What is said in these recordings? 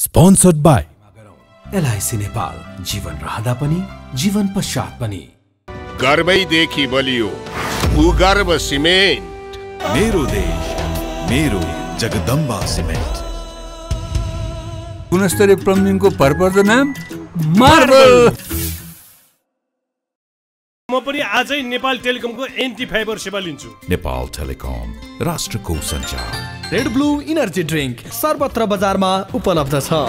sponsored by LIC Nepal जीवन रहँदा पनि जीवन पश्चात पनि गर्वैदेखि बलियो गर्व सिमेन्ट मेरो देश मेरो जगदम्बा सिमेन्ट गुणस्तरीय प्लम्बिङको भरपर्दो नाम मार्बल म पनि आजै नेपाल टेलिकमको एन्टी फाइबर सेवा लिन्छु नेपाल टेलिकम राष्ट्रको सञ्चार रेड ब्लू इनर्जी ड्रिङ्क सर्वत्र बजारमा उपलब्ध छ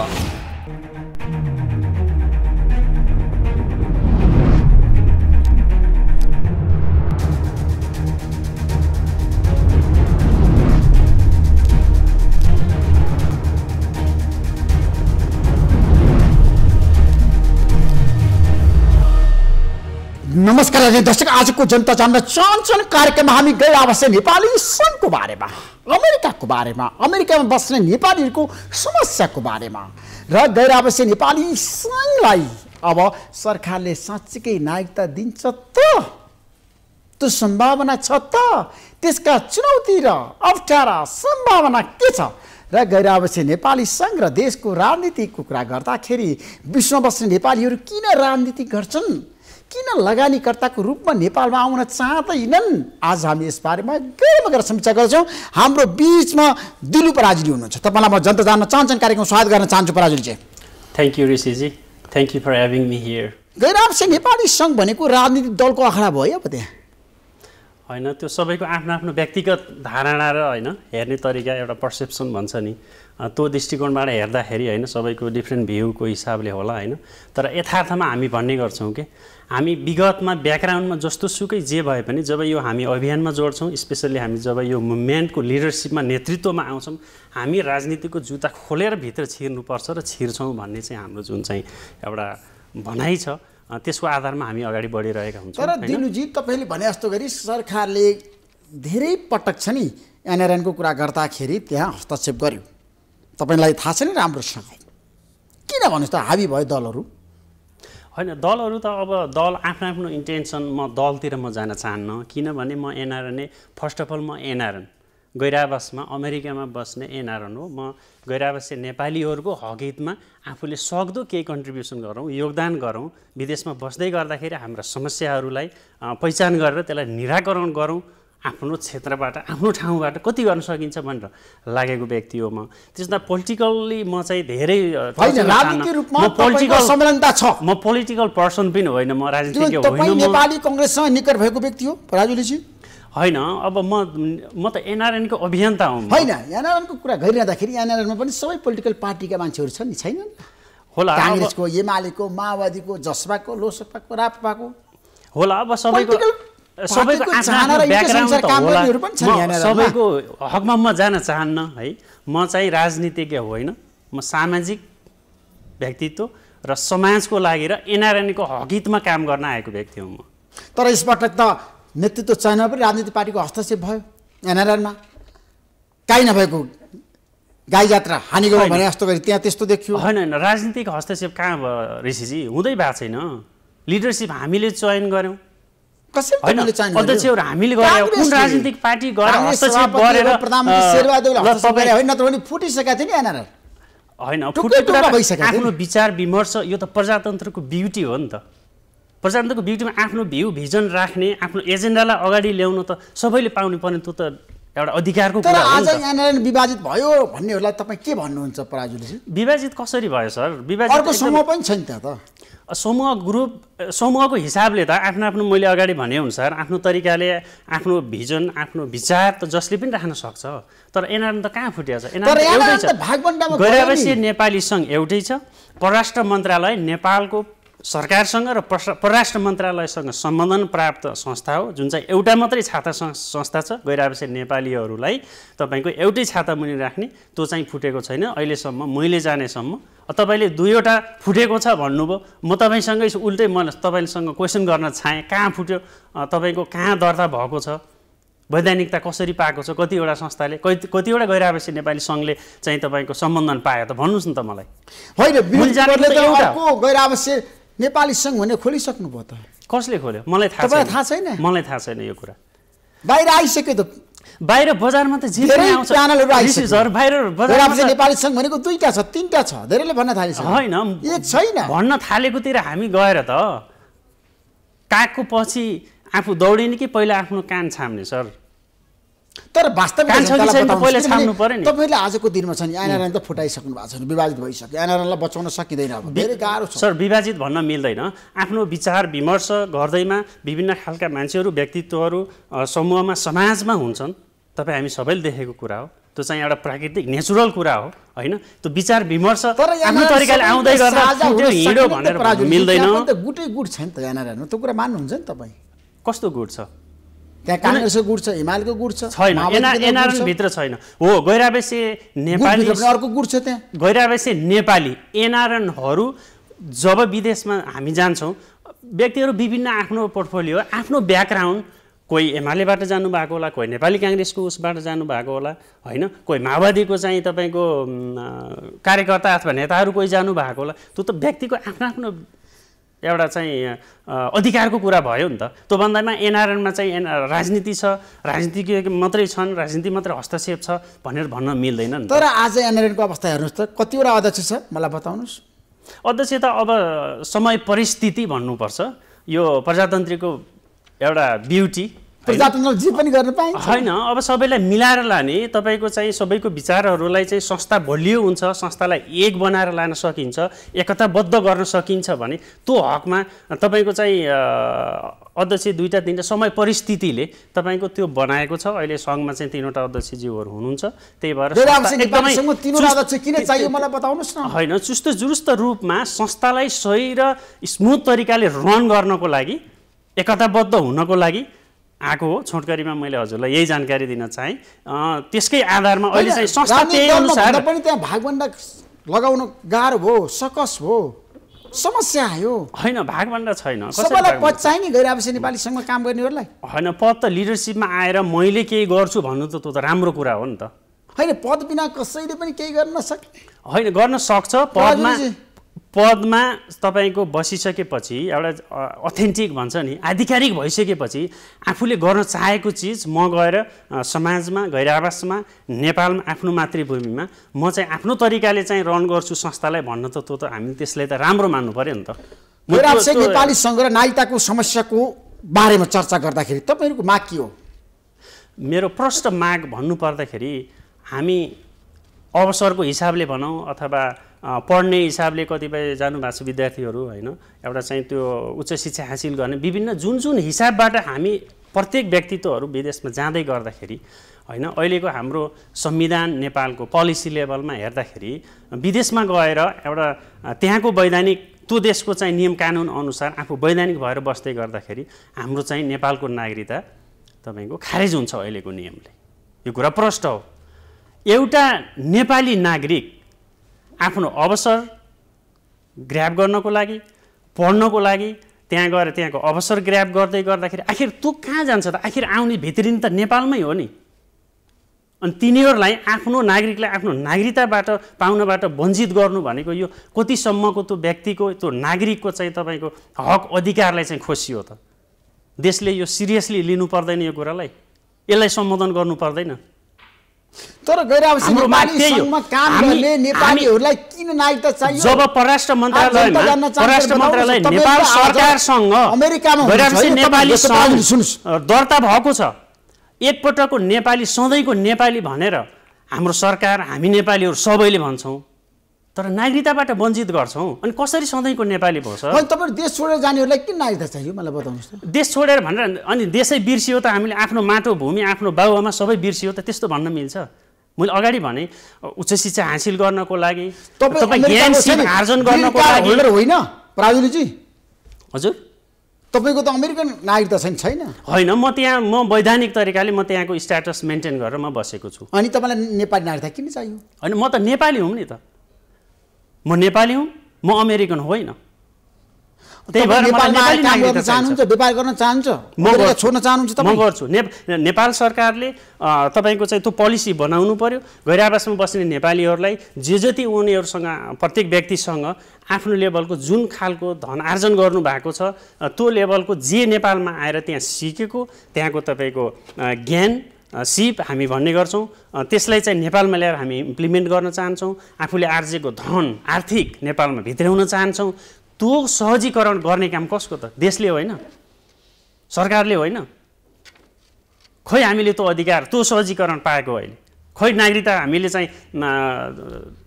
नमस्कार दर्शक आजको जनता जान्न चाहन्छन् कार्यक्रममा हामी गैर आवश्यक नेपाली सङ्घको बारेमा अमेरिकाको बारेमा अमेरिकामा बस्ने नेपालीहरूको समस्याको बारेमा र गैर आवश्यक नेपाली सङ्घलाई अब सरकारले साँच्चीकै नागरिकता दिन्छ त त्यो सम्भावना छ त त्यसका चुनौती र अप्ठ्यारा सम्भावना के छ र गैर आवश्यक नेपाली सङ्घ र देशको राजनीतिको कुरा गर्दाखेरि विश्वमा बस्ने नेपालीहरू किन राजनीति गर्छन् किन लगानीकर्ताको रूपमा नेपालमा आउन चाहँदैनन् आज हामी यसबारेमा गहिरोमा गएर समीक्षा गर्छौँ हाम्रो बिचमा दिलु पराजुली हुनुहुन्छ तपाईँलाई म जनता जान्न चाहन्छन् कार्यक्रम स्वागत गर्न चाहन्छु पराजुली चाहिँ thank you Rishiji thank you for having me here गैरावसे नेपाली सङ्घ भनेको राजनीतिक दलको अखडा भयो अब त्यहाँ होइन त्यो सबैको आफ्नो आफ्नो व्यक्तिगत धारणा र होइन हेर्ने तरिका एउटा पर्सेप्सन भन्छ नि त्यो दृष्टिकोणबाट हेर्दाखेरि होइन सबैको डिफ्रेन्ट भ्यूको हिसाबले होला होइन तर यथार्थमा हामी भन्ने गर्छौँ कि हामी विगतमा ब्याकग्राउन्डमा जस्तो सुकै जे भए पनि जब यो हामी अभियानमा जोड्छौँ स्पेसल्ली हामी जब यो मुभमेन्टको लिडरसिपमा नेतृत्वमा आउँछौँ हामी राजनीतिको जुत्ता खोलेर भित्र छिर्नुपर्छ र छिर्छौँ भन्ने चाहिँ हाम्रो जुन चाहिँ एउटा भनाइ छ त्यसको आधारमा हामी अगाडि बढिरहेका हुन्छौँ तर दिनुजी तपाईँले भने जस्तो गरी सरकारले धेरै पटक छ नि एनआरएनको कुरा गर्दाखेरि त्यहाँ हस्तक्षेप गर्यो तपाईँलाई थाहा छ नि राम्रोसँग किन भन्नुहोस् त हाबी भयो दलहरू होइन दलहरू त अब दल आफ्नो आफ्नो इन्टेन्सन म दलतिर म जान चाहन्न किनभने म एनआरएनए फर्स्ट अफ अल म एनआरएन गैरावासमा अमेरिकामा बस्ने एनआरएन हो म गैरावासीय नेपालीहरूको हकितमा आफूले सक्दो केही कन्ट्रिब्युसन गरौँ योगदान गरौँ विदेशमा बस्दै गर्दाखेरि हाम्रा समस्याहरूलाई पहिचान गरेर त्यसलाई निराकरण गरौँ आफ्नो क्षेत्रबाट आफ्नो ठाउँबाट कति गर्न सकिन्छ भनेर लागेको व्यक्ति हो म त्यसमा पोलिटिकल्ली म चाहिँ धेरै छ म पोलिटिकल पर्सन पनि होइन म राजनीति होइन नेपाली कङ्ग्रेससँग निकट भएको व्यक्ति हो राजुलीजी होइन अब म म त एनआरएनको अभियन्ता हुँ होइन एनआरएनको कुरा गरिरहँदाखेरि एनआरएनमा पनि सबै पोलिटिकल पार्टीका मान्छेहरू छन् नि छैनन् होला काङ्ग्रेसको एमालेको माओवादीको जसपाको लोसपाको रापपाको होला अब सबैको सबैको सबैको हकमा म जान चाहन्न है म चाहिँ राजनीतिज्ञ होइन म सामाजिक व्यक्तित्व र समाजको लागि र एनआरएनको हकितमा काम गर्न आएको व्यक्ति हो म तर यसपटक त नेतृत्व चयनमा पनि राजनीतिक पार्टीको हस्तक्षेप भयो एनआरएनमा काहीँ नभएको गाई यात्रा हानि गयो भने जस्तो गरी त्यहाँ त्यस्तो देखियो होइन होइन राजनीतिक हस्तक्षेप कहाँ भयो ऋषिजी हुँदै भएको छैन लिडरसिप हामीले चयन गऱ्यौँ आफ्नो विचार विमर्श यो त प्रजातन्त्रको ब्युटी हो नि त प्रजातन्त्रको ब्युटीमा आफ्नो भ्यू भिजन राख्ने आफ्नो एजेन्डालाई अगाडि ल्याउन त सबैले पाउनु पर्ने त्यो त एउटा अधिकारको कुरा आज विभाजित भयो भन्नेहरूलाई तपाईँ के भन्नुहुन्छ विभाजित कसरी भयो सर विभाजित समूह पनि त समूह ग्रुप समूहको हिसाबले त आफ्नो आफ्नो मैले अगाडि भनेअनुसार आफ्नो तरिकाले आफ्नो भिजन आफ्नो विचार त जसले पनि राख्न सक्छ तर एनआरएम त कहाँ फुटिया छ एनआरएन एउटै छ गैरावासीय नेपाली सङ्घ एउटै छ परराष्ट्र मन्त्रालय नेपालको सरकारसँग र परराष्ट्र मन्त्रालयसँग सम्बन्धन प्राप्त संस्था हो जुन चाहिँ एउटा मात्रै छाता संस्था छ गैर आवश्यक नेपालीहरूलाई तपाईँको एउटै छाता मुनि राख्ने त्यो चाहिँ फुटेको छैन अहिलेसम्म मैले जानेसम्म तपाईँले दुईवटा फुटेको छ भन्नुभयो म तपाईँसँगै उल्टै म तपाईँसँग क्वेसन गर्न छाएँ कहाँ फुट्यो तपाईँको कहाँ दर्ता भएको छ वैधानिकता कसरी पाएको छ कतिवटा संस्थाले कतिवटा गैर नेपाली सङ्घले चाहिँ तपाईँको सम्बन्धन पायो त भन्नुहोस् न त मलाई होइन नेपाली सङ्घ भने खोलिसक्नु भयो त कसले खोल्यो मलाई थाहा छैन थाहा छैन मलाई थाहा छैन यो कुरा बाहिर आइसक्यो त बाहिर बजारमा त नेपाली सङ्घ भनेको दुईटा छ तिनवटा छ धेरैले भन्न थालिसक्यो होइन एक छैन भन्न थालेकोतिर हामी गएर त कागको पछि आफू दौडिने कि पहिला आफ्नो कान छाम्ने सर तर तपाईँले आजको दिनमा छ नि आइनारायण त फुटाइसक्नु भएको छ विभाजित भइसक्यो आइनारायणलाई बचाउन सकिँदैन अब धेरै गाह्रो छ सर विभाजित भन्न मिल्दैन आफ्नो विचार विमर्श गर्दैमा विभिन्न खालका मान्छेहरू व्यक्तित्वहरू समूहमा समाजमा हुन्छन् तपाईँ हामी सबैले देखेको कुरा हो त्यो चाहिँ एउटा प्राकृतिक नेचुरल कुरा हो होइन त्यो विचार विमर्श आफ्नो तरिकाले आउँदै गर्दा भनेर मिल्दैन गुटै गुट छ नि त यहाँनिर त्यो कुरा मान्नुहुन्छ नि तपाईँ कस्तो गुट छ त्यहाँ काङ्ग्रेसको गुट छ गुट छ छैन छैन हो गैरावेसी नेपाली अर्को त्यहाँ नेपाली एनआरएनहरू जब विदेशमा हामी जान्छौँ व्यक्तिहरू विभिन्न आफ्नो पोर्टफोलियो आफ्नो ब्याकग्राउन्ड कोही एमालेबाट जानुभएको होला कोही नेपाली काङ्ग्रेसको उसबाट जानुभएको होला होइन कोही माओवादीको चाहिँ तपाईँको कार्यकर्ता अथवा नेताहरू कोही जानुभएको होला त्यो त व्यक्तिको आफ्नो आफ्नो एउटा चाहिँ अधिकारको कुरा भयो नि त त्यो भन्दामा एनआरएनमा चाहिँ एन राजनीति छ राजनीति मात्रै छन् राजनीति मात्रै हस्तक्षेप छ भनेर भन्न मिल्दैन नि तर आज एनआरएनको अवस्था हेर्नुहोस् त कतिवटा अध्यक्ष छ मलाई बताउनुहोस् अध्यक्ष त अब समय परिस्थिति भन्नुपर्छ यो प्रजातन्त्रको एउटा ब्युटी होइन अब सबैलाई मिलाएर लाने तपाईँको चाहिँ सबैको विचारहरूलाई चाहिँ संस्था बलियो हुन्छ संस्थालाई एक बनाएर लान सकिन्छ एकताबद्ध गर्न सकिन्छ भने त्यो हकमा तपाईँको चाहिँ अध्यक्ष दुईवटा तिनवटा समय परिस्थितिले तपाईँको त्यो बनाएको छ अहिले सङ्घमा चाहिँ तिनवटा अध्यक्षज्यूहरू हुनुहुन्छ त्यही भएर होइन चुस्त जुरुस्त रूपमा संस्थालाई सही र स्मुथ तरिकाले रन गर्नको लागि एकताबद्ध हुनको लागि आएको हो छोटकरीमा मैले हजुरलाई यही जानकारी दिन चाहेँ त्यसकै आधारमा अहिले चाहिँ संस्था त्यही अनुसार पनि त्यहाँ भागभन्डा लगाउन गाह्रो भयो सकस भयो समस्या आयो होइन भागभन्डा छैन पद चाहिने गइरहेको छ नेपालीसँग काम गर्नेहरूलाई होइन पद त लिडरसिपमा आएर मैले केही गर्छु भन्नु त त्यो त राम्रो कुरा हो नि त होइन पद बिना कसैले पनि केही गर्न सक् होइन गर्न सक्छ पदमा पदमा तपाईँको बसिसकेपछि एउटा अथेन्टिक भन्छ नि आधिकारिक भइसकेपछि आफूले गर्न चाहेको चिज म गएर समाजमा गैरावासमा नेपालमा आफ्नो मातृभूमिमा म चाहिँ आफ्नो तरिकाले चाहिँ रन गर्छु संस्थालाई भन्न त त्यो त हामी त्यसलाई त राम्रो मान्नु पऱ्यो नि त नेपाली सङ्घ र नागरिकताको समस्याको बारेमा चर्चा गर्दाखेरि तपाईँहरूको माग के हो मेरो प्रष्ट माग भन्नुपर्दाखेरि हामी अवसरको हिसाबले भनौँ अथवा पढ्ने हिसाबले कतिपय जानुभएको छ विद्यार्थीहरू होइन एउटा चाहिँ त्यो उच्च शिक्षा हासिल गर्ने विभिन्न जुन जुन हिसाबबाट हामी प्रत्येक व्यक्तित्वहरू विदेशमा जाँदै गर्दाखेरि होइन अहिलेको हाम्रो संविधान नेपालको पोलिसी लेभलमा हेर्दाखेरि विदेशमा गएर एउटा त्यहाँको वैधानिक त्यो देशको चाहिँ नियम कानुन अनुसार आफू वैधानिक भएर बस्दै गर्दाखेरि हाम्रो चाहिँ नेपालको नागरिकता तपाईँको खारेज हुन्छ अहिलेको नियमले यो कुरा प्रष्ट हो एउटा नेपाली नागरिक आफ्नो अवसर ग्राप गर्नको लागि पढ्नको लागि त्यहाँ गएर त्यहाँको अवसर ग्राप गर्दै गर्दाखेरि आखिर तँ कहाँ जान्छ त आखिर आउने भित्रिन त नेपालमै हो नि अनि तिनीहरूलाई आफ्नो नागरिकलाई आफ्नो नागरिकताबाट पाउनबाट वञ्चित गर्नु भनेको यो कतिसम्मको त्यो व्यक्तिको त्यो नागरिकको चाहिँ तपाईँको हक अधिकारलाई चाहिँ खोसियो त देशले यो सिरियसली लिनु पर्दैन यो कुरालाई यसलाई सम्बोधन गर्नु पर्दैन तर नेपालीहरूलाई किन नागरिकता चाहियो जब परराष्ट्र मन्त्रालयमा परराष्ट्र मन्त्रालय नेपाल सरकारसँग नेपाली दर्ता भएको छ एकपटकको नेपाली सधैँको नेपाली भनेर हाम्रो सरकार हामी नेपालीहरू सबैले भन्छौँ तर नागरिकताबाट वञ्चित गर्छौँ अनि कसरी सधैँको नेपाली भाउँछ तपाईँ देश छोडेर जानेहरूलाई किन नागरिकता चाहियो मलाई बताउनुहोस् देश छोडेर भनेर अनि देशै बिर्सियो त हामीले आफ्नो माटो भूमि आफ्नो बाबुआमा सबै बिर्सियो त त्यस्तो भन्न मिल्छ मैले अगाडि भने उच्च शिक्षा हासिल गर्नको लागि आर्जन गर्नको लागि होइन प्राजुलीजी हजुर तपाईँको त अमेरिकन नागरिकता छैन छैन होइन म त्यहाँ म वैधानिक तरिकाले म त्यहाँको स्ट्याटस मेन्टेन गरेर म बसेको छु अनि तपाईँलाई नेपाली नागरिकता किन चाहियो होइन म त नेपाली हुँ नि त म नेपाली हुँ म अमेरिकन होइन त्यही भएर व्यापार गर्न चाहन्छ म छोड्न चाहनुहुन्छ म गर्छु नेपाल सरकारले तपाईँको चाहिँ त्यो पोलिसी बनाउनु पर्यो गैरावासमा बस्ने नेपालीहरूलाई जे जति उनीहरूसँग प्रत्येक व्यक्तिसँग आफ्नो लेभलको जुन खालको धन आर्जन गर्नुभएको छ त्यो लेभलको जे नेपालमा आएर त्यहाँ सिकेको त्यहाँको तपाईँको ज्ञान सिप हामी भन्ने गर्छौँ त्यसलाई चाहिँ नेपालमा ल्याएर हामी इम्प्लिमेन्ट गर्न चाहन्छौँ आफूले आर्जेको धन आर्थिक नेपालमा भित्राउन चाहन्छौँ त्यो सहजीकरण गर्ने काम कसको त देशले होइन सरकारले होइन खै हामीले त्यो अधिकार त्यो सहजीकरण पाएको अहिले खै नागरिकता हामीले चाहिँ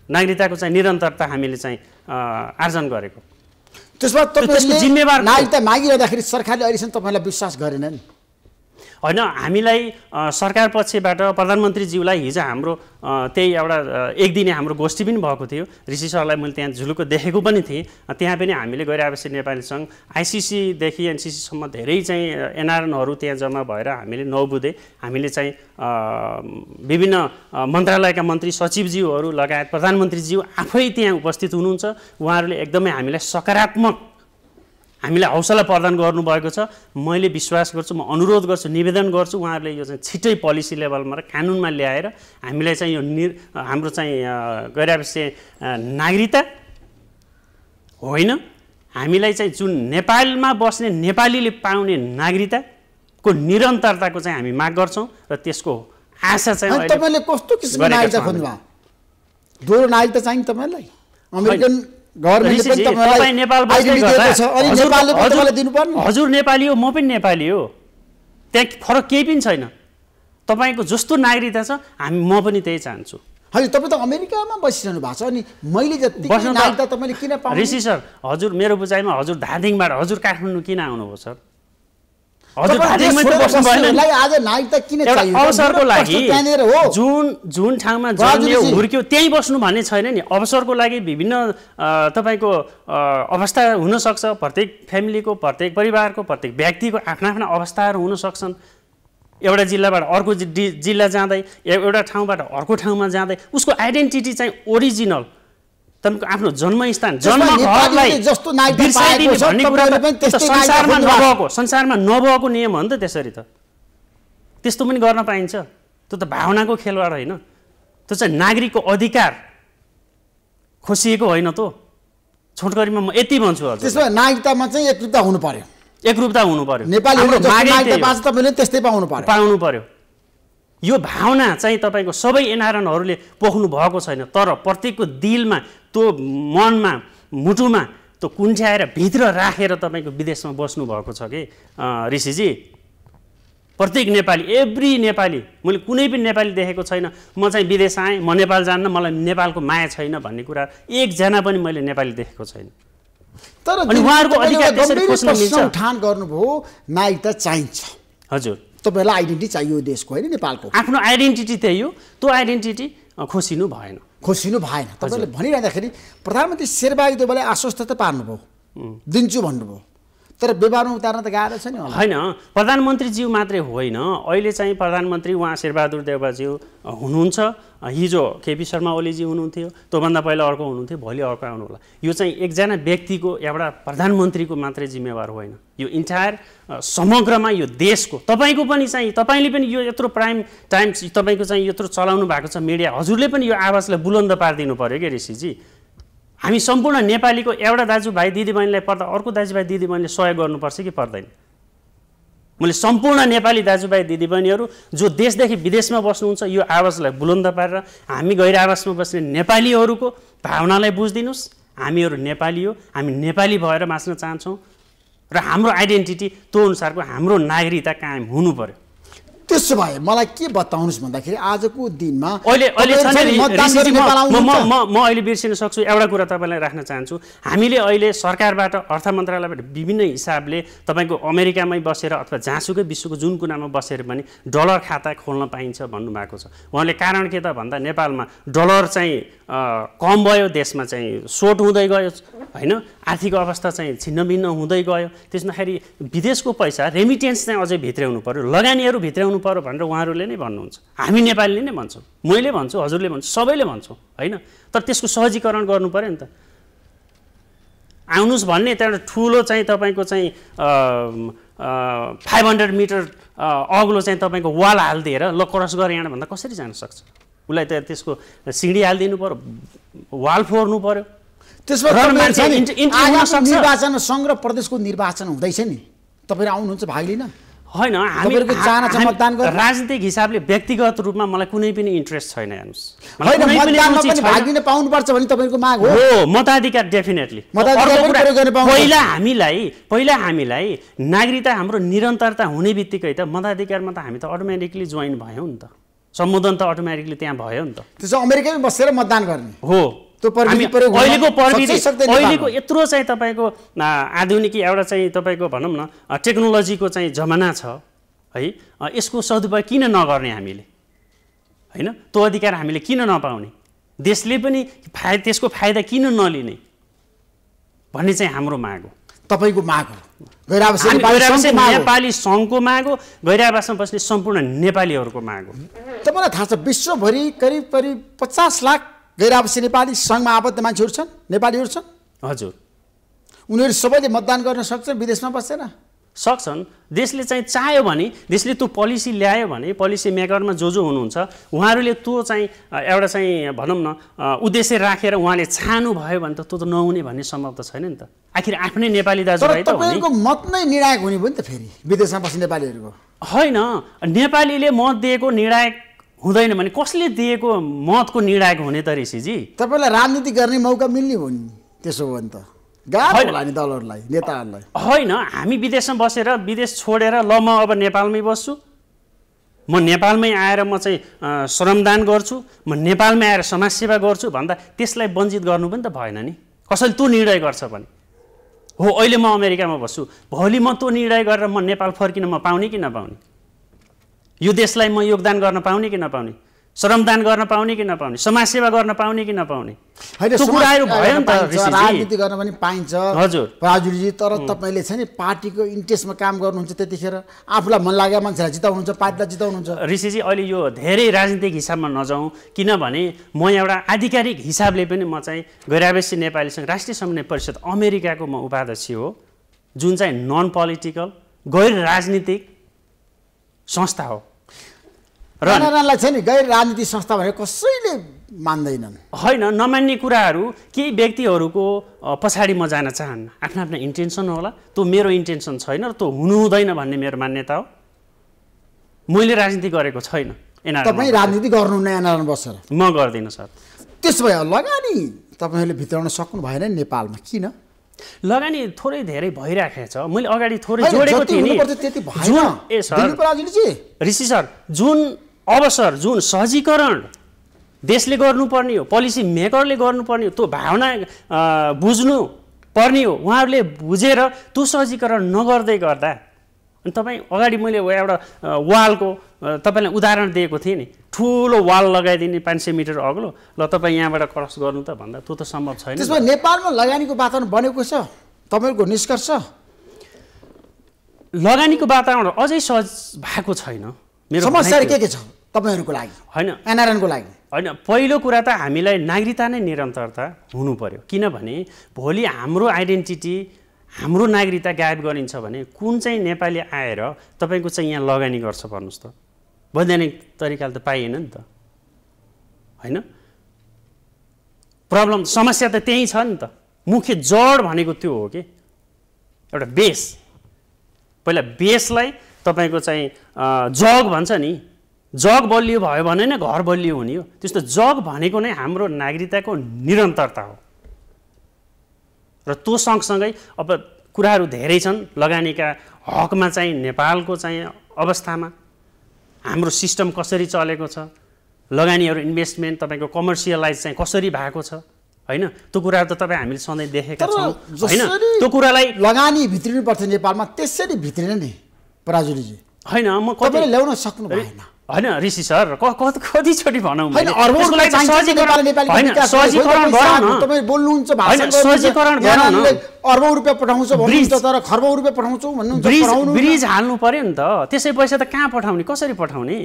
नागरिकताको चाहिँ निरन्तरता हामीले चाहिँ आर्जन गरेको त्यसमा जिम्मेवार नागरिकता मागिरहँदाखेरि सरकारले अहिलेसम्म तपाईँलाई विश्वास गरेन नि होइन हामीलाई सरकार पक्षबाट प्रधानमन्त्रीज्यूलाई हिजो हाम्रो त्यही एउटा एक दिने हाम्रो गोष्ठी पनि भएको थियो ऋषि सरलाई मैले त्यहाँ झुलुको देखेको पनि थिएँ त्यहाँ पनि हामीले गएर आएपछि नेपाली सङ्घ आइसिसीदेखि एनसिसीसम्म धेरै चाहिँ एनआरएनहरू त्यहाँ जम्मा भएर हामीले नबुझे हामीले चाहिँ विभिन्न मन्त्रालयका मन्त्री सचिवज्यूहरू लगायत प्रधानमन्त्रीज्यू आफै त्यहाँ उपस्थित हुनुहुन्छ उहाँहरूले एकदमै हामीलाई सकारात्मक हामीलाई हौसला प्रदान गर्नुभएको छ मैले विश्वास गर्छु म अनुरोध गर्छु निवेदन गर्छु उहाँहरूले यो चाहिँ छिट्टै पोलिसी लेभलमा र कानुनमा ल्याएर हामीलाई चाहिँ यो नि हाम्रो चाहिँ गैराविषय नागरिकता होइन हामीलाई चाहिँ जुन नेपालमा बस्ने नेपालीले पाउने नागरिकताको निरन्तरताको चाहिँ हामी माग गर्छौँ र त्यसको आशा चाहिँ तपाईँले कस्तो किसिमको नागरिकता खोज्नुभयो दोहोरो नागरिकता चाहिँ तपाईँलाई अमेरिकन हजुर नेपाली हो म पनि नेपाली हो त्यहाँ फरक केही पनि छैन तपाईँको जस्तो नागरिकता छ हामी म पनि त्यही चाहन्छु हजुर तपाईँ त अमेरिकामा बसिरहनु भएको छ अनि मैले जति नागरिकता तपाईँले किन ऋषि सर हजुर मेरो बुझाइमा हजुर धादिङबाट हजुर काठमाडौँ किन आउनुभयो सर अवसरको लागि जुन जुन ठाउँमा जन्मियो हुर्क्यो त्यहीँ बस्नु भन्ने छैन नि अवसरको लागि विभिन्न तपाईँको अवस्था हुनसक्छ प्रत्येक फ्यामिलीको प्रत्येक परिवारको प्रत्येक व्यक्तिको आफ्ना आफ्ना अवस्थाहरू हुनसक्छन् एउटा जिल्लाबाट अर्को जिल्ला जाँदै एउटा ठाउँबाट अर्को ठाउँमा जाँदै उसको आइडेन्टिटी चाहिँ ओरिजिनल तपाईँको आफ्नो जन्मस्थान जन्म जस्तो संसारमा नभएको संसारमा नभएको नियम हो नि त त्यसरी त त्यस्तो पनि गर्न पाइन्छ त्यो त भावनाको खेलवाड होइन त्यो चाहिँ नागरिकको अधिकार खोसिएको होइन त छोटकरीमा म यति भन्छु हजुर त्यसमा नागरिकतामा चाहिँ एकरूपता हुनु पर्यो एकरूपता हुनु पर्यो नेपाली पाउनु पर्यो यो भावना चाहिँ तपाईँको सबै एनआरएनहरूले पोख्नु भएको छैन तर प्रत्येकको दिलमा त्यो मनमा मुटुमा त्यो कुन्ठ्याएर भित्र राखेर तपाईँको विदेशमा बस्नु भएको छ कि ऋषिजी प्रत्येक नेपाली एभ्री नेपाली मैले कुनै पनि नेपाली देखेको छैन म चाहिँ विदेश आएँ म नेपाल जान्न मलाई नेपालको माया छैन भन्ने कुरा एकजना पनि मैले नेपाली देखेको छैन तर उहाँहरूको अधिकार उठान गर्नुभयो नागरिकता चाहिन्छ हजुर तपाईँलाई आइडेन्टिटी चाहियो देशको होइन नेपालको आफ्नो आइडेन्टिटी त्यही हो त्यो आइडेन्टिटी खोसिनु भएन खोसिनु भएन तपाईँले भनिरहँदाखेरि प्रधानमन्त्री शेरबहादुर तपाईँले आश्वस्त त पार्नुभयो दिन्छु भन्नुभयो तर व्यवहारमा उतार्न त गाह्रो छ नि होइन प्रधानमन्त्रीज्यू मात्रै होइन अहिले चाहिँ प्रधानमन्त्री उहाँ शेरबहादुर देवबाज्यू हुनुहुन्छ हिजो केपी शर्मा ओलीजी हुनुहुन्थ्यो त्योभन्दा पहिला अर्को हुनुहुन्थ्यो भोलि अर्को आउनु होला यो चाहिँ एकजना व्यक्तिको एउटा प्रधानमन्त्रीको मात्रै जिम्मेवार होइन यो इन्टायर समग्रमा यो देशको तपाईँको पनि चाहिँ तपाईँले पनि यो यत्रो प्राइम टाइम्स तपाईँको चाहिँ यत्रो चलाउनु भएको छ मिडिया हजुरले पनि यो आवाजलाई बुलन्द पारिदिनु पऱ्यो क्या ऋषिजी हामी सम्पूर्ण नेपालीको एउटा दाजुभाइ दिदीबहिनीलाई पर्दा अर्को दाजुभाइ दिदीबहिनीले सहयोग गर्नुपर्छ कि पर्दैन मैले सम्पूर्ण नेपाली दाजुभाइ दिदीबहिनीहरू जो देशदेखि विदेशमा बस्नुहुन्छ यो आवाजलाई बुलन्द पारेर हामी गैर आवासमा बस्ने नेपालीहरूको भावनालाई बुझिदिनुहोस् हामीहरू नेपाली हो हामी नेपाली भएर बाँच्न चाहन्छौँ र हाम्रो आइडेन्टिटी त्यो अनुसारको हाम्रो नागरिकता कायम हुनु पऱ्यो त्यसो भए मलाई के बताउनुहोस् भन्दाखेरि आजको दिनमा म अहिले बिर्सिन सक्छु एउटा कुरा तपाईँलाई राख्न चाहन्छु हामीले अहिले सरकारबाट अर्थ मन्त्रालयबाट विभिन्न हिसाबले तपाईँको अमेरिकामै बसेर अथवा जहाँसुकै विश्वको जुन कुनामा बसेर पनि डलर खाता खोल्न पाइन्छ भन्नुभएको छ उहाँले कारण के त भन्दा नेपालमा डलर चाहिँ कम भयो देशमा चाहिँ सोट हुँदै गयो होइन आर्थिक अवस्था चाहिँ छिन्नभिन्न हुँदै गयो त्यसमा खेरि विदेशको पैसा रेमिटेन्स चाहिँ अझै भित्र्याउनु पऱ्यो लगानीहरू भित्र्याउनु पऱ्यो भनेर उहाँहरूले नै भन्नुहुन्छ हामी नेपालीले नै भन्छौँ मैले भन्छु हजुरले भन्छु सबैले भन्छौँ होइन तर त्यसको सहजीकरण गर्नु पऱ्यो नि त आउनुहोस् भन्ने त्यहाँबाट ठुलो चाहिँ तपाईँको चाहिँ फाइभ हन्ड्रेड मिटर अग्लो चाहिँ तपाईँको वाल हालिदिएर ल क्रस गरेर यहाँ भन्दा कसरी जान सक्छ उसलाई त त्यसको सिँढी हालिदिनु पऱ्यो वाल फोर्नु पऱ्यो निर्वाचन सङ्घ र प्रदेशको निर्वाचन हुँदैछ नि तपाईँ आउनुहुन्छ भाग लिन होइन राजनीतिक हिसाबले व्यक्तिगत रूपमा मलाई कुनै पनि इन्ट्रेस्ट छैन हेर्नुहोस् पहिला हामीलाई पहिला हामीलाई नागरिकता हाम्रो निरन्तरता हुने बित्तिकै त मताधिकारमा त हामी त अटोमेटिकली जोइन भयौँ नि त सम्बोधन त अटोमेटिकली त्यहाँ भयो नि त त्यसो अमेरिकामै बसेर मतदान गर्ने हो अहिलेको अहिलेको यत्रो चाहिँ तपाईँको आधुनिकी एउटा चाहिँ तपाईँको भनौँ न टेक्नोलोजीको चाहिँ जमाना छ है यसको सदुपयोग किन नगर्ने हामीले होइन त्यो अधिकार हामीले किन नपाउने देशले पनि फाइ त्यसको फाइदा किन नलिने भन्ने चाहिँ हाम्रो माग हो तपाईँको माग हो नेपाली सङ्घको माग हो गैरावासमा बस्ने सम्पूर्ण नेपालीहरूको माग हो तपाईँलाई थाहा छ विश्वभरि करिब करिब पचास लाख गैर नेपाली सङ्घमा आबद्ध मान्छेहरू छन् नेपालीहरू छन् हजुर उनीहरू सबैले मतदान गर्न सक्छन् विदेशमा बसेर सक्छन् देशले चाहिँ चाह्यो भने देशले त्यो पोलिसी ल्यायो भने पोलिसी मेकरमा जो जो हुनुहुन्छ उहाँहरूले त्यो चाहिँ एउटा चाहिँ भनौँ न उद्देश्य राखेर उहाँले भयो भने त त्यो त नहुने भन्ने सम्भव त छैन नि त आखिर आफ्नै नेपाली दाजुभाइ तपाईँको मत नै निर्णायक हुने भयो नि त फेरि विदेशमा बस्ने नेपालीहरूको होइन नेपालीले मत दिएको निर्णायक हुँदैन भने कसले दिएको मतको निर्णायक हुने त ऋषिजी तपाईँलाई राजनीति गर्ने मौका मिल्ने हो नि त्यसो हो भने त गाह्रो दलहरूलाई नेताहरूलाई होइन हामी विदेशमा बसेर विदेश छोडेर ल म अब नेपालमै बस्छु म नेपालमै आएर म चाहिँ श्रमदान गर्छु म नेपालमै आएर समाजसेवा गर्छु भन्दा त्यसलाई वञ्चित गर्नु पनि त भएन नि कसैले त्यो निर्णय गर्छ भने हो अहिले म अमेरिकामा बस्छु भोलि म त्यो निर्णय गरेर म नेपाल फर्किन म पाउने कि नपाउने यो देशलाई म योगदान गर्न पाउने कि नपाउने श्रमदान गर्न पाउने कि नपाउने समाजसेवा गर्न पाउने कि नपाउने भयो नि राजनीति गर्न पनि पाइन्छ हजुर राजुलजी तर तपाईँले छ नि पार्टीको इन्ट्रेस्टमा काम गर्नुहुन्छ त्यतिखेर आफूलाई मन लागेको मान्छेलाई जिताउनुहुन्छ पार्टीलाई जिताउनुहुन्छ ऋषिजी अहिले यो धेरै राजनीतिक हिसाबमा नजाउँ किनभने म एउटा आधिकारिक हिसाबले पनि म चाहिँ गैरावेशी नेपाली सङ्घ राष्ट्रिय समन्वय परिषद अमेरिकाको म उपाध्यक्ष हो जुन चाहिँ नन पोलिटिकल गैर राजनीतिक संस्था हो र चाहिँ नि गैर राजनीतिक संस्था भनेर कसैले मान्दैनन् होइन नमान्ने कुराहरू केही व्यक्तिहरूको पछाडि म जान चाहन्न आफ्नो आफ्नो इन्टेन्सन होला त्यो मेरो इन्टेन्सन छैन र त्यो हुनुहुँदैन भन्ने मेरो मान्यता हो मैले राजनीति गरेको छैन तपाईँ राजनीति गर्नुहुन्न एनआरएन बसेर म गर्दिनँ सर त्यसो भए लगानी तपाईँहरूले भित्राउन सक्नु भएन नेपालमा किन लगानी थोरै धेरै भइराखेको छ मैले अगाडि थोरै जोडेको थिएँ नि जुन ए सर ऋषि सर जुन अवसर जुन सहजीकरण देशले गर्नुपर्ने हो पोलिसी मेकरले गर्नुपर्ने हो त्यो भावना बुझ्नु पर्ने हो उहाँहरूले बुझेर त्यो सहजीकरण नगर्दै गर्दा अनि तपाईँ अगाडि मैले एउटा वालको तपाईँलाई उदाहरण दिएको थिएँ नि ठुलो वाल लगाइदिने पाँच सय मिटर अग्लो ल तपाईँ यहाँबाट क्रस गर्नु त भन्दा त्यो त सम्भव छैन त्यसमा नेपालमा लगानीको वातावरण बनेको छ तपाईँहरूको निष्कर्ष लगानीको वातावरण अझै सहज भएको छैन मेरो समस्या के के छ तपाईँहरूको लागि होइन एनआरएनको लागि होइन पहिलो कुरा त हामीलाई नागरिकता नै निरन्तरता हुनु पर्यो किनभने भोलि हाम्रो आइडेन्टिटी हाम्रो नागरिकता गायब गरिन्छ भने कुन चाहिँ नेपाली आएर तपाईँको चाहिँ यहाँ लगानी गर्छ भन्नुहोस् त वैधानिक तरिकाले त पाइएन नि त होइन प्रब्लम समस्या त त्यहीँ छ नि त मुख्य जड भनेको त्यो हो कि एउटा बेस पहिला बेसलाई तपाईँको चाहिँ जग भन्छ नि जग बलियो भयो भने नै घर बलियो हुने हो त्यस्तो जग भनेको नै हाम्रो नागरिकताको निरन्तरता हो र त्यो सँगसँगै अब कुराहरू धेरै छन् लगानीका हकमा चाहिँ नेपालको चाहिँ अवस्थामा हाम्रो सिस्टम कसरी चलेको छ लगानीहरू इन्भेस्टमेन्ट तपाईँको कमर्सियलाइज चाहिँ कसरी भएको छ होइन त्यो कुराहरू त तपाईँ हामीले सधैँ देखेका छौँ होइन त्यो कुरालाई लगानी भित्रिनु पर्थ्यो नेपालमा त्यसरी भित्रिन नि पराजुलीजी होइन म कति ल्याउन सक्नु भएन होइन ऋषि सर कतिचोटि भनौँ ब्रिज हाल्नु पर्यो नि त त्यसै पैसा त कहाँ पठाउने कसरी पठाउने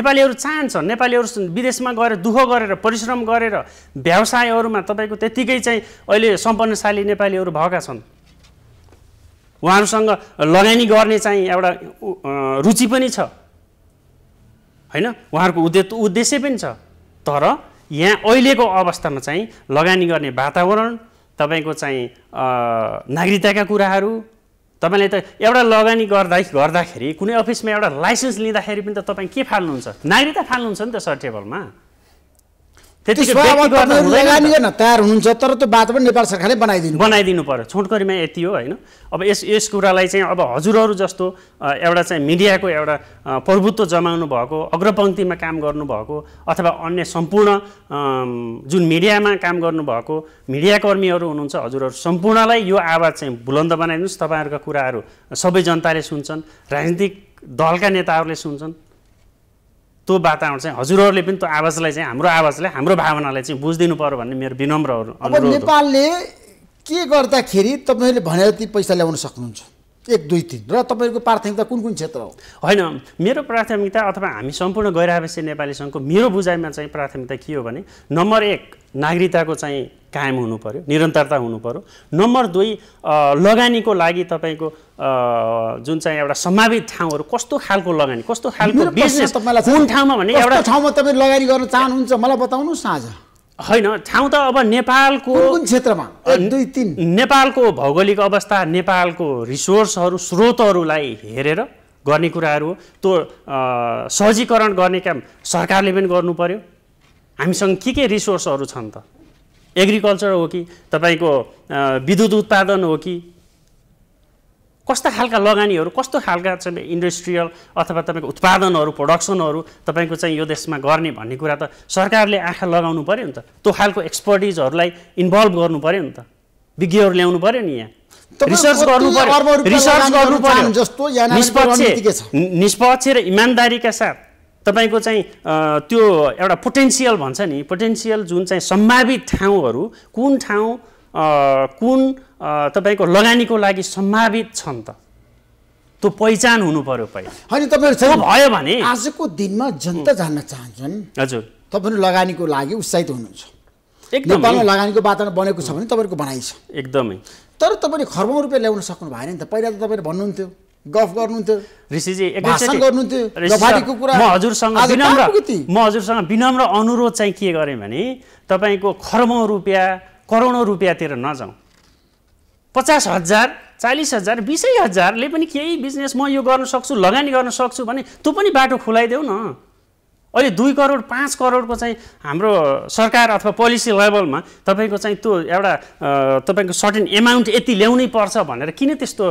नेपालीहरू चाहन्छन् नेपालीहरू विदेशमा गएर दुःख गरेर परिश्रम गरेर व्यवसायहरूमा तपाईँको त्यत्तिकै चाहिँ अहिले सम्पन्नशाली नेपालीहरू भएका छन् उहाँहरूसँग लगानी गर्ने चाहिँ एउटा रुचि पनि छ होइन उहाँहरूको उद्देश्य उद्देश्य पनि छ तर यहाँ अहिलेको अवस्थामा चाहिँ लगानी गर्ने वातावरण तपाईँको चाहिँ नागरिकताका कुराहरू तपाईँले त एउटा लगानी गर्दा गर्दाखेरि कुनै अफिसमा एउटा लाइसेन्स लिँदाखेरि पनि त तपाईँ के फाल्नुहुन्छ नागरिकता फाल्नुहुन्छ नि त सर टेबलमा लगानी गर्न तयार हुनुहुन्छ तर त्यो पनि नेपाल सरकारले बनाइदिनु बनाइदिनु पर्यो छोटकरीमा यति हो होइन अब यस यस कुरालाई चाहिँ अब हजुरहरू जस्तो एउटा चाहिँ मिडियाको एउटा प्रभुत्व जमाउनु भएको अग्रपङ्क्तिमा काम गर्नुभएको अथवा अन्य सम्पूर्ण जुन मिडियामा काम गर्नुभएको मिडियाकर्मीहरू हुनुहुन्छ हजुरहरू सम्पूर्णलाई यो आवाज चाहिँ बुलन्द बनाइदिनुहोस् तपाईँहरूका कुराहरू सबै जनताले सुन्छन् राजनीतिक दलका नेताहरूले सुन्छन् त्यो वातावरण चाहिँ हजुरहरूले पनि त्यो आवाजलाई चाहिँ हाम्रो आवाजलाई हाम्रो भावनालाई चाहिँ बुझिदिनु पर्यो भन्ने मेरो विनम्रहरू अब नेपालले के गर्दाखेरि तपाईँहरूले भनेर ती पैसा ल्याउन सक्नुहुन्छ एक दुई तिन र तपाईँहरूको प्राथमिकता कुन कुन क्षेत्र हो होइन मेरो प्राथमिकता अथवा हामी सम्पूर्ण गैरावासी नेपाली सङ्घको मेरो बुझाइमा चाहिँ प्राथमिकता के हो भने नम्बर एक नागरिकताको चाहिँ कायम हुनु पऱ्यो निरन्तरता हुनु पऱ्यो नम्बर दुई लगानीको लागि तपाईँको जुन चाहिँ एउटा सम्भावित ठाउँहरू कस्तो खालको लगानी कस्तो खालको बिजनेस कुन ठाउँमा भने एउटा ठाउँमा तपाईँ लगानी गर्न चाहनुहुन्छ मलाई बताउनुहोस् आज होइन ठाउँ त अब नेपालको कुन क्षेत्रमा दुई तिन नेपालको भौगोलिक अवस्था नेपालको रिसोर्सहरू स्रोतहरूलाई हेरेर गर्ने कुराहरू त्यो सहजीकरण गर्ने काम सरकारले पनि गर्नु पऱ्यो हामीसँग के के रिसोर्सहरू छन् त एग्रिकल्चर हो कि तपाईँको विद्युत उत्पादन हो कि कस्ता खालका लगानीहरू कस्तो खालका चाहिँ इन्डस्ट्रियल अथवा तपाईँको उत्पादनहरू प्रडक्सनहरू तपाईँको चाहिँ यो देशमा गर्ने भन्ने कुरा त सरकारले आँखा लगाउनु पऱ्यो नि त त्यो खालको एक्सपर्टिजहरूलाई इन्भल्भ गर्नु पऱ्यो नि त विज्ञहरू ल्याउनु पऱ्यो नि यहाँ रिसर्च गर्नु पऱ्यो रिसर्च गर्नु निष्पक्ष निष्पक्ष र इमान्दारीका साथ तपाईँको चाहिँ त्यो एउटा पोटेन्सियल भन्छ नि पोटेन्सियल जुन चाहिँ सम्भावित ठाउँहरू कुन ठाउँ कुन तपाईँको लगानीको लागि सम्भावित छन् त त्यो पहिचान हुनु पर्यो पहिला होइन तपाईँहरू भयो भने आजको दिनमा जनता जान्न चाहन्छन् हजुर तपाईँहरू लगानीको लागि उत्साहित हुनुहुन्छ नेपालमा लगानीको वातावरण बनेको छ भने तपाईँहरूको भनाइ छ एकदमै तर तपाईँले खर्बौँ रुपियाँ ल्याउन सक्नु भएन नि त पहिला त तपाईँले भन्नुहुन्थ्यो गफ गर्नुहुन्थ्यो ऋषिजी म हजुरसँग विनम्र म हजुरसँग विनम्र अनुरोध चाहिँ के गरेँ भने तपाईँको खरबौँ रुपियाँ करोडौँ रुपियाँतिर नजाउँ पचास हजार चालिस हजार बिसै हजारले पनि केही बिजनेस म यो गर्न सक्छु लगानी गर्न सक्छु भने तँ पनि बाटो खुलाइदेऊ न अहिले दुई करोड पाँच करोडको चाहिँ हाम्रो सरकार अथवा पोलिसी लेभलमा तपाईँको चाहिँ त्यो एउटा तपाईँको सर्टेन एमाउन्ट यति ल्याउनै पर्छ भनेर किन त्यस्तो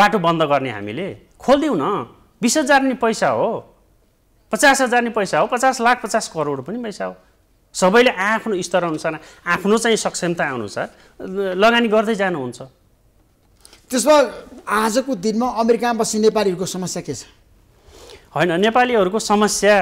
बाटो बन्द गर्ने हामीले खोलिदिउँ न बिस हजार नि पैसा हो पचास हजार नि पैसा हो पचास लाख पचास करोड पनि पैसा हो सबैले आफ्नो स्तरअनुसार आफ्नो चाहिँ सक्षमता अनुसार लगानी गर्दै जानुहुन्छ त्यसमा आजको दिनमा अमेरिकामा बस्ने नेपालीहरूको समस्या के छ होइन नेपालीहरूको समस्या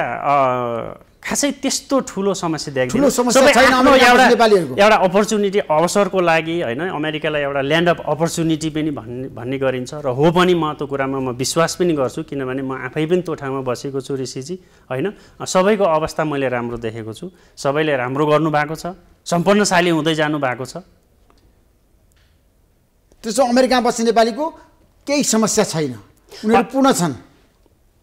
खासै त्यस्तो ठुलो समस्या देख्दैन एउटा अपर्च्युनिटी अवसरको लागि होइन अमेरिकालाई एउटा ल्यान्ड अफ अपर्च्युनिटी पनि भन्ने भन्ने गरिन्छ र हो पनि म त्यो कुरामा म विश्वास पनि गर्छु किनभने म आफै पनि त्यो ठाउँमा बसेको छु ऋषिजी होइन सबैको अवस्था मैले राम्रो देखेको छु सबैले राम्रो गर्नुभएको छ सम्पन्नशाली हुँदै जानु भएको छ त्यसो अमेरिकामा बस्ने नेपालीको केही समस्या छैन उनीहरू पूर्ण छन्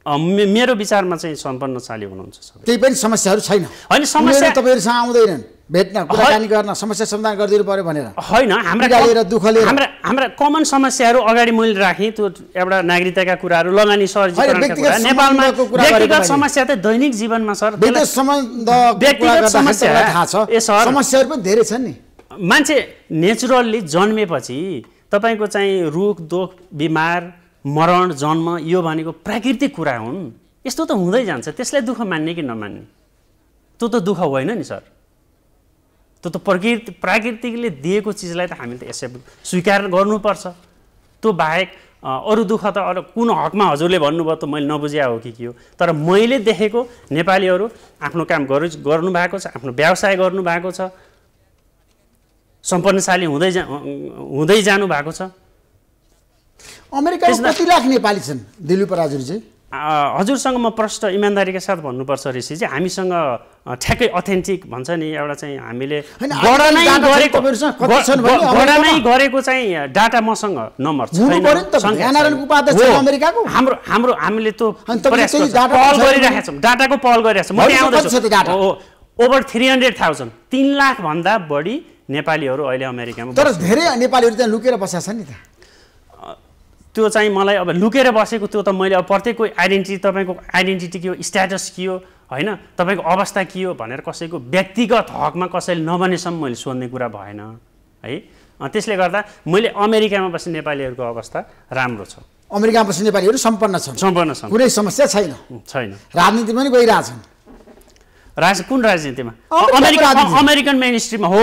मेरो विचारमा चाहिँ सम्पन्नशाली हुनुहुन्छ सबै केही पनि समस्याहरू छैन होइन समस्या तपाईँहरूसँग आउँदैनन् भेट्न कुराकानी गर्न समस्या समाधान गरिदिनु पऱ्यो भनेर होइन हाम्रा दुःख लिएर हाम्रा हाम्रा कमन समस्याहरू अगाडि मैले राखेँ त्यो एउटा नागरिकताका कुराहरू लगानी सर नेपालमा व्यक्तिगत समस्या त दैनिक जीवनमा सर व्यक्तिगत समस्या थाहा छ समस्याहरू पनि धेरै छन् नि मान्छे नेचुरल्ली जन्मेपछि तपाईँको चाहिँ रुख दोख बिमार मरण जन्म यो भनेको प्राकृतिक कुरा हुन् यस्तो त हुँदै जान्छ त्यसलाई दुःख मान्ने कि नमान्ने त्यो त दुःख होइन नि सर त्यो त प्रकृति प्राकृतिकले दिएको चिजलाई त हामीले त एक्सेप्ट स्वीकार गर्नुपर्छ त्यो बाहेक अरू दुःख त अरू कुन हकमा हजुरले भन्नुभयो त मैले नबुझ्या हो कि के हो तर मैले देखेको नेपालीहरू आफ्नो काम गर् गर्नुभएको छ आफ्नो व्यवसाय गर्नुभएको छ सम्पन्नशाली हुँदै जा हुँदै जानुभएको छ अमेरिका कति लाख नेपाली छन् दिलीप राजुरी चाहिँ हजुरसँग म प्रश्न इमान्दारीका साथ भन्नुपर्छ ऋषि चाहिँ हामीसँग ठ्याक्कै अथेन्टिक भन्छ नि एउटा चाहिँ हामीले नै गरेको चाहिँ डाटा मसँग नम्बर अमेरिकाको हाम्रो हाम्रो हामीले त्यो पहल गरिरहेका छौँ डाटाको पहल गरिरहेको छौँ ओभर थ्री हन्ड्रेड थाउजन्ड तिन लाखभन्दा बढी नेपालीहरू अहिले अमेरिकामा तर धेरै नेपालीहरू त्यहाँ लुकेर बसेका छन् नि त त्यो चाहिँ मलाई अब लुकेर बसेको त्यो त मैले अब प्रत्येकको आइडेन्टिटी तपाईँको आइडेन्टिटी के हो स्ट्याटस के हो होइन तपाईँको अवस्था के हो भनेर कसैको व्यक्तिगत हकमा कसैले नभनेसम्म मैले सोध्ने कुरा भएन है त्यसले गर्दा मैले अमेरिकामा बस्ने नेपालीहरूको अवस्था राम्रो छ अमेरिकामा बस्ने नेपालीहरू सम्पन्न छन् सम्पन्न छन् कुनै समस्या छैन छैन राजनीतिमा पनि गइरहेछन् राज कुन राजनीतिमा अमेरिका अमेरिकन मेन स्ट्रिममा हो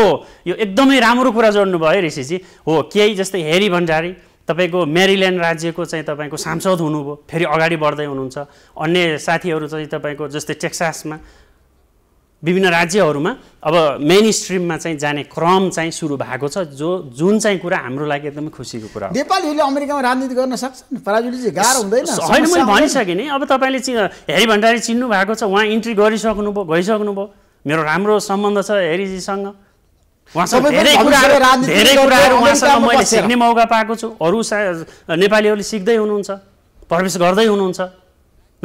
यो एकदमै राम्रो कुरा जोड्नु भयो ऋषिजी हो केही जस्तै हेरी भण्डारी तपाईँको मेरिल्यान्ड राज्यको चाहिँ तपाईँको सांसद हुनुभयो फेरि अगाडि बढ्दै हुनुहुन्छ अन्य साथीहरू चाहिँ तपाईँको जस्तै टेक्सासमा विभिन्न राज्यहरूमा अब मेन स्ट्रिममा चाहिँ जाने क्रम चाहिँ सुरु भएको छ जो जुन चाहिँ कुरा हाम्रो लागि एकदमै खुसीको कुरा हो नेपालीहरूले अमेरिकामा राजनीति गर्न सक्छन् पराजुली चाहिँ गाह्रो हुँदैन होइन मैले भनिसकेँ नि अब तपाईँले हेरी भण्डारी चिन्नु भएको छ उहाँ इन्ट्री गरिसक्नुभयो गइसक्नुभयो मेरो राम्रो सम्बन्ध छ हेरिजीसँग धेरै धेरै कुराहरू उहाँसँग मैले सिक्ने मौका पाएको छु अरू सा नेपालीहरूले सिक्दै हुनुहुन्छ प्रवेश गर्दै हुनुहुन्छ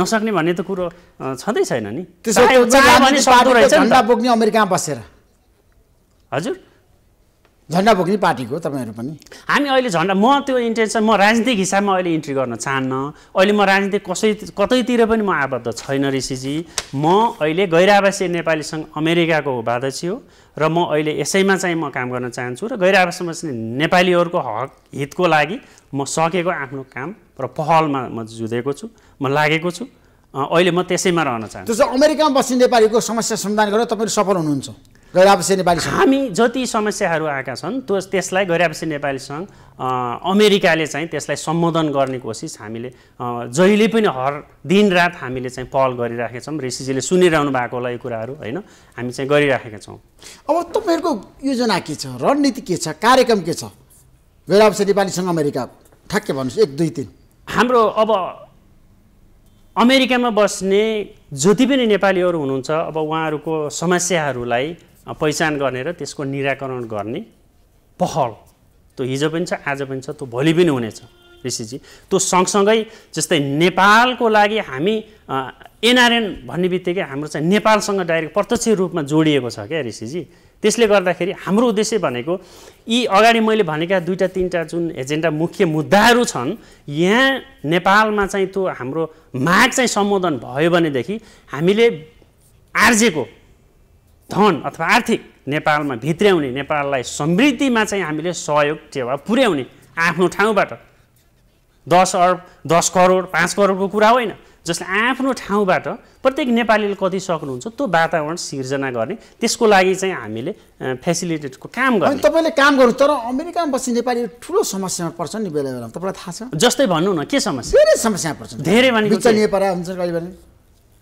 नसक्ने भन्ने त कुरो छँदै छैन नि त्यसो बोक्ने अमेरिकामा बसेर हजुर झन्डा बोक्ने पार्टीको तपाईँहरू पनि हामी अहिले झन्डा म त्यो इन्टेन्सन म राजनीतिक हिसाबमा अहिले इन्ट्री गर्न चाहन्न अहिले म राजनीतिक कसै कतैतिर पनि म आबद्ध छैन ऋषिजी म अहिले गैरावासीय नेपाली सङ्घ अमेरिकाको उपाध्यक्ष हो र म अहिले यसैमा चाहिँ म काम गर्न चाहन्छु र गैरावासीमा बस्ने नेपालीहरूको हक हितको लागि म सकेको आफ्नो काम र पहलमा म जुधेको छु म लागेको छु अहिले म त्यसैमा रहन चाहन्छु अमेरिकामा बस्ने नेपालीको समस्या समाधान गरेर तपाईँहरू सफल हुनुहुन्छ गैरावसी नेपाली हामी जति समस्याहरू आएका छन् त्यो त्यसलाई गैरावसी नेपाली सङ्घ अमेरिकाले चाहिँ त्यसलाई सम्बोधन गर्ने कोसिस हामीले जहिले पनि हर दिन रात हामीले चाहिँ पहल गरिराखेका छौँ ऋषिजीले सुनिरहनु भएको होला यो कुराहरू होइन हामी चाहिँ गरिराखेका छौँ अब तपाईँहरूको योजना के छ रणनीति के छ कार्यक्रम के छ नेपाली नेपालीसँग अमेरिका ठ्याक्कै भन्नुहोस् एक दुई तिन हाम्रो अब अमेरिकामा बस्ने जति पनि नेपालीहरू हुनुहुन्छ अब उहाँहरूको समस्याहरूलाई पहिचान गर्ने र त्यसको निराकरण गर्ने पहल त्यो हिजो पनि छ आज पनि छ त्यो भोलि पनि हुनेछ ऋषिजी त्यो सँगसँगै जस्तै नेपालको लागि हामी एनआरएन भन्ने बित्तिकै हाम्रो चाहिँ नेपालसँग डाइरेक्ट प्रत्यक्ष रूपमा जोडिएको छ क्या ऋषिजी त्यसले गर्दाखेरि हाम्रो उद्देश्य भनेको यी अगाडि मैले भनेका दुईवटा तिनवटा जुन एजेन्डा मुख्य मुद्दाहरू छन् यहाँ नेपालमा चाहिँ त्यो हाम्रो माग चाहिँ सम्बोधन भयो भनेदेखि हामीले आर्जेको धन अथवा आर्थिक नेपालमा भित्र्याउने नेपाललाई समृद्धिमा चाहिँ हामीले सहयोग टेवा पुर्याउने आफ्नो ठाउँबाट दस अर्ब दस करोड पाँच करोडको कुरा होइन जसले आफ्नो ठाउँबाट प्रत्येक नेपालीले कति सक्नुहुन्छ त्यो वातावरण सिर्जना गर्ने त्यसको लागि चाहिँ हामीले फेसिलिटेटको काम गर्ने तपाईँले काम गर्नु तर अमेरिकामा बस्ने नेपाली ठुलो समस्यामा पर्छ नि बेला बेलामा तपाईँलाई थाहा छ जस्तै भन्नु न के समस्या धेरै समस्या पर्छ धेरै भनेको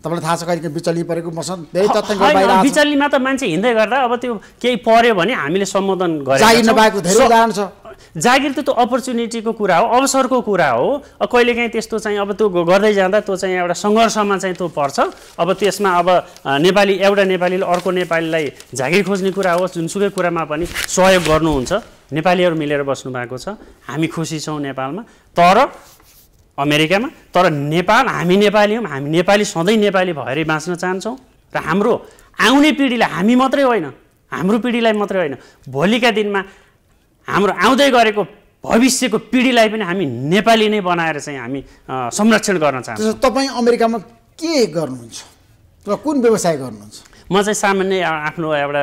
तपाईँलाई थाहा छ कहिले बिचल्ली परेको मसँग धेरै तथ्याङ्क बाहिर बिचल्लीमा त मान्छे हिँड्दै गर्दा अब त्यो केही पऱ्यो भने हामीले सम्बोधन गरे जागिर नपाएको धेरै उदाहरण छ जागिर त त्यो अपर्च्युनिटीको कुरा हो अवसरको कुरा हो कहिलेकाहीँ त्यस्तो चाहिँ अब त्यो गर्दै जाँदा त्यो चाहिँ एउटा सङ्घर्षमा चाहिँ त्यो पर्छ अब त्यसमा अब नेपाली एउटा नेपालीले अर्को नेपालीलाई जागिर खोज्ने कुरा हो जुनसुकै कुरामा पनि सहयोग गर्नुहुन्छ नेपालीहरू मिलेर बस्नु भएको छ हामी खुसी छौँ नेपालमा तर अमेरिकामा तर नेपाल हामी नेपाली हौँ हामी नेपाली सधैँ नेपाली भएरै बाँच्न चाहन्छौँ र हाम्रो आउने पिँढीलाई हामी मात्रै होइन हाम्रो पिँढीलाई मात्रै होइन भोलिका दिनमा हाम्रो आउँदै गरेको भविष्यको पिँढीलाई पनि हामी नेपाली नै बनाएर चाहिँ हामी संरक्षण गर्न चाहन्छौँ तपाईँ अमेरिकामा के गर्नुहुन्छ र कुन व्यवसाय गर्नुहुन्छ म चाहिँ सामान्य आफ्नो एउटा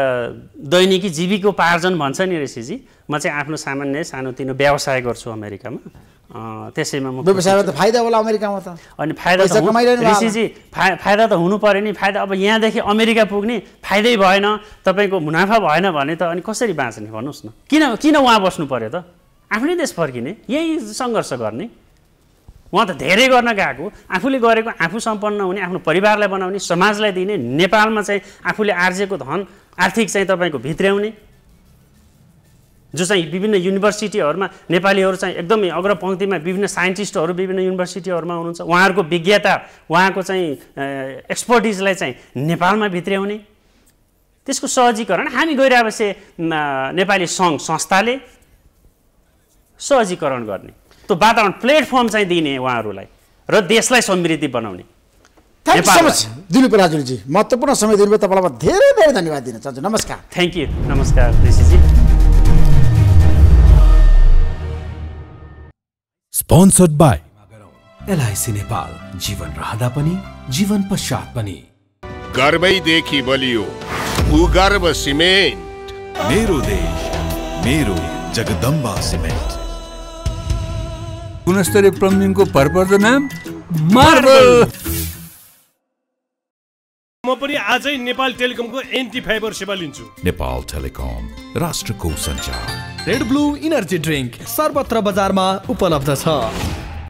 दैनिकी जीविकोपार्जन भन्छ नि ऋषिजी म चाहिँ आफ्नो सामान्य सानोतिनो व्यवसाय गर्छु अमेरिकामा त्यसैमा म व्यवसाय त फाइदा होला अमेरिकामा त अनि फाइदा ऋषिजी फा फाइदा त हुनु पऱ्यो नि फाइदा अब यहाँदेखि अमेरिका पुग्ने फाइदै भएन तपाईँको मुनाफा भएन भने त अनि कसरी बाँच्ने भन्नुहोस् न किन किन उहाँ बस्नु पऱ्यो त आफ्नै देश फर्किने यही सङ्घर्ष गर्ने उहाँ त धेरै गर्न गएको आफूले गरेको आफू सम्पन्न हुने आफ्नो परिवारलाई बनाउने समाजलाई दिने नेपालमा चाहिँ आफूले आर्जेको धन आर्थिक चाहिँ तपाईँको भित्र्याउने जो चाहिँ विभिन्न युनिभर्सिटीहरूमा नेपालीहरू चाहिँ एकदमै अग्र पङ्क्तिमा विभिन्न साइन्टिस्टहरू विभिन्न युनिभर्सिटीहरूमा हुनुहुन्छ उहाँहरूको विज्ञता उहाँको चाहिँ एक्सपर्टिजलाई चाहिँ नेपालमा भित्र्याउने त्यसको सहजीकरण हामी गइरहेपछि नेपाली सङ्घ संस्थाले सहजीकरण गर्ने त्यो वातावरण प्लेटफर्म चाहिँ दिने उहाँहरूलाई र देशलाई समृद्धि बनाउने दिलीप राजुलजी महत्त्वपूर्ण समय दिनुभयो तपाईँलाई म धेरै धेरै धन्यवाद दिन चाहन्छु नमस्कार थ्याङ्क यू नमस्कार Rishiji sponsored by LIC Nepal जीवन रहँदा पनि जीवन पश्चात पनि देखि बलियो भूगर्भ सिमेन्ट मेरो देश मेरो जगदम्बा सिमेन्ट गुणस्तरीय प्लम्बिङको भरपर्दो नाम मार्बल म पनि आजै नेपाल टेलिकमको एन्टी फाइबर सेवा लिन्छु नेपाल टेलिकम राष्ट्रको सञ्चार रेड ब्लू इनर्जी ड्रिङ्क सर्वत्र बजारमा उपलब्ध छ